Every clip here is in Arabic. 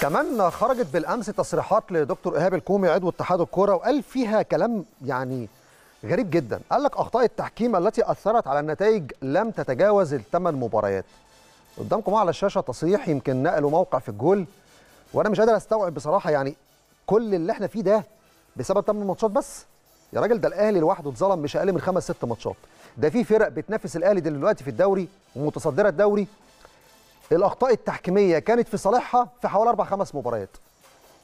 كمان خرجت بالامس تصريحات لدكتور ايهاب الكومي عضو اتحاد الكوره وقال فيها كلام يعني غريب جدا قال لك اخطاء التحكيم التي اثرت على النتائج لم تتجاوز الثمان مباريات قدامكم على الشاشه تصريح يمكن نقله موقع في الجول وانا مش قادر استوعب بصراحه يعني كل اللي احنا فيه ده بسبب ثمان ماتشات بس يا راجل ده الاهلي لوحده اتظلم مش اقل من خمس ست ماتشات ده في فرق بتنافس الاهلي دلوقتي في الدوري ومتصدره الدوري الاخطاء التحكيميه كانت في صالحها في حوالي اربع خمس مباريات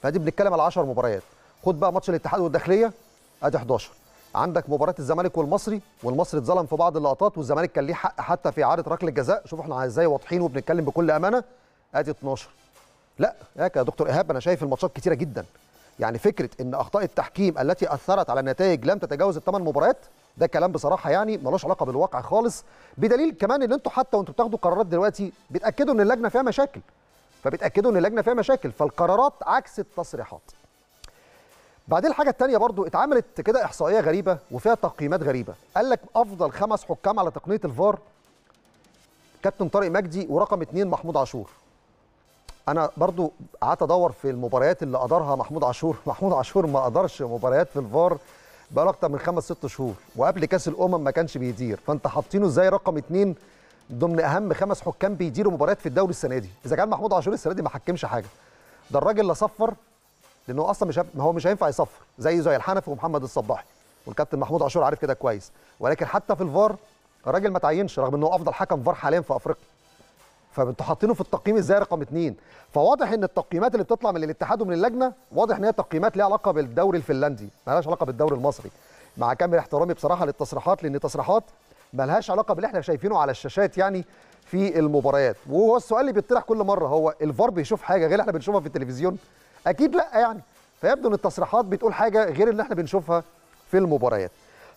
فادي بنتكلم على 10 مباريات خد بقى ماتش الاتحاد والداخليه ادي 11 عندك مباراه الزمالك والمصري والمصري اتظلم في بعض اللقطات والزمالك كان ليه حق حتى في اعاده ركله جزاء شوف احنا ازاي واضحين وبنتكلم بكل امانه ادي 12 لا يا دكتور ايهاب انا شايف الماتشات كتيره جدا يعني فكره ان اخطاء التحكيم التي اثرت على النتائج لم تتجاوز الثمان مباريات ده كلام بصراحه يعني ملوش علاقه بالواقع خالص بدليل كمان ان انتوا حتى وانتوا بتاخدوا قرارات دلوقتي بتاكدوا ان اللجنه فيها مشاكل فبتاكدوا ان اللجنه فيها مشاكل فالقرارات عكس التصريحات بعدين الحاجه الثانيه برضو اتعملت كده احصائيه غريبه وفيها تقييمات غريبه قال لك افضل خمس حكام على تقنيه الفار كابتن طارق مجدي ورقم اثنين محمود عاشور انا برضو قعدت ادور في المباريات اللي ادارها محمود عاشور محمود عاشور ما ادارش مباريات في الفار بقاله اكتر من خمس ست شهور وقبل كاس الامم ما كانش بيدير فانت حاطينه ازاي رقم اثنين ضمن اهم خمس حكام بيديروا مباريات في الدوري السنه دي اذا كان محمود عاشور السنه دي ما حكمش حاجه ده الراجل لا صفر لانه اصلا مش ما هو مش هينفع يصفر زيه زي الحنفي ومحمد الصباحي والكابتن محمود عاشور عارف كده كويس ولكن حتى في الفار الراجل ما تعينش رغم انه افضل حكم فار حاليا في افريقيا فانتوا حاطينه في التقييم ازاي رقم اثنين فواضح ان التقييمات اللي بتطلع من الاتحاد ومن اللجنه واضح ان هي تقييمات ليها علاقه بالدوري الفنلندي مالهاش علاقه بالدوري المصري مع كامل احترامي بصراحه للتصريحات لان تصريحات مالهاش علاقه باللي احنا شايفينه على الشاشات يعني في المباريات وهو السؤال اللي بيطرح كل مره هو الفار بيشوف حاجه غير اللي احنا بنشوفها في التلفزيون اكيد لا يعني فيبدو ان التصريحات بتقول حاجه غير اللي احنا بنشوفها في المباريات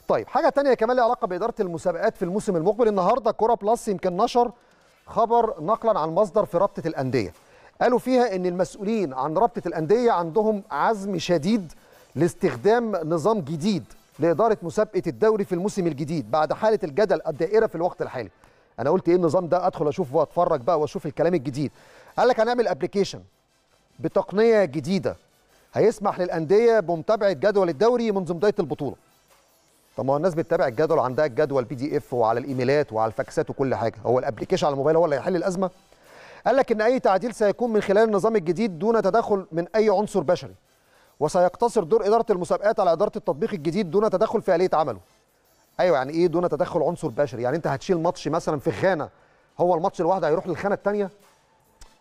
طيب حاجه ثانيه كمان ليها علاقه باداره المسابقات في الموسم المقبل النهارده كوره بلس يمكن نشر خبر نقلا عن مصدر في رابطه الانديه قالوا فيها ان المسؤولين عن رابطه الانديه عندهم عزم شديد لاستخدام نظام جديد لاداره مسابقه الدوري في الموسم الجديد بعد حاله الجدل الدائره في الوقت الحالي انا قلت ايه النظام ده ادخل اشوفه واتفرج بقى واشوف الكلام الجديد قال لك هنعمل ابلكيشن بتقنيه جديده هيسمح للانديه بمتابعه جدول الدوري منذ بدايه البطوله طب ما هو الناس بتتابع الجدول عندها الجدول بي دي اف وعلى الايميلات وعلى الفاكسات وكل حاجه هو الابلكيشن على الموبايل هو اللي هيحل الازمه قال لك ان اي تعديل سيكون من خلال النظام الجديد دون تدخل من اي عنصر بشري وسيقتصر دور اداره المسابقات على اداره التطبيق الجديد دون تدخل في اليه عمله ايوه يعني ايه دون تدخل عنصر بشري يعني انت هتشيل ماتش مثلا في خانه هو الماتش الواحد هيروح للخانه الثانيه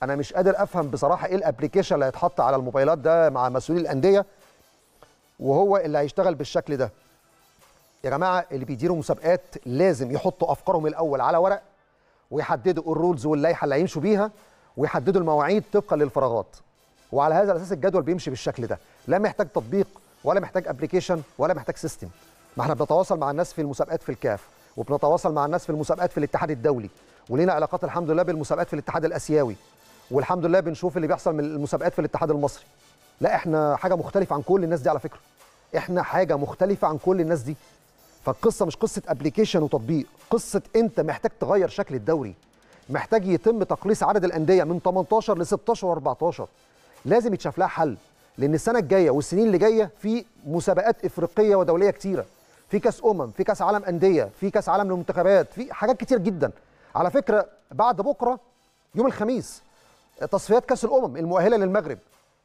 انا مش قادر افهم بصراحه ايه الابلكيشن اللي هيتحط على الموبايلات ده مع مسؤولي الانديه وهو اللي هيشتغل بالشكل ده يا جماعه اللي بيديروا مسابقات لازم يحطوا افكارهم الاول على ورق ويحددوا الرولز واللائحه اللي هيمشوا بيها ويحددوا المواعيد طبقا للفراغات وعلى هذا الاساس الجدول بيمشي بالشكل ده لا محتاج تطبيق ولا محتاج ابلكيشن ولا محتاج سيستم ما احنا بنتواصل مع الناس في المسابقات في الكاف وبنتواصل مع الناس في المسابقات في الاتحاد الدولي ولينا علاقات الحمد لله بالمسابقات في الاتحاد الاسيوي والحمد لله بنشوف اللي بيحصل من المسابقات في الاتحاد المصري لا احنا حاجه مختلفه عن كل الناس دي على فكره احنا حاجه مختلفه عن كل الناس دي فالقصه مش قصه ابلكيشن وتطبيق قصه انت محتاج تغير شكل الدوري محتاج يتم تقليص عدد الانديه من 18 ل 16 و14 لازم يتشاف لها حل لان السنه الجايه والسنين اللي جايه في مسابقات افريقيه ودوليه كتيره في كاس امم في كاس عالم انديه في كاس عالم للمنتخبات في حاجات كتير جدا على فكره بعد بكره يوم الخميس تصفيات كاس الامم المؤهله للمغرب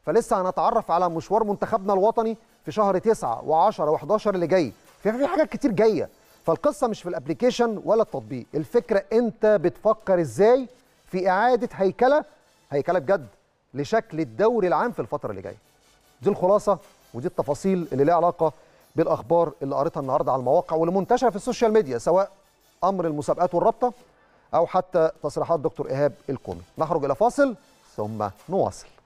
فلسه هنتعرف على مشوار منتخبنا الوطني في شهر 9 و10 و11 اللي جاي في حاجات كتير جايه فالقصه مش في الابلكيشن ولا التطبيق الفكره انت بتفكر ازاي في اعاده هيكله هيكله بجد لشكل الدوري العام في الفتره اللي جايه دي الخلاصه ودي التفاصيل اللي ليها علاقه بالاخبار اللي قريتها النهارده على المواقع واللي منتشره في السوشيال ميديا سواء امر المسابقات والرابطه او حتى تصريحات دكتور ايهاب الكومي نخرج الى فاصل ثم نواصل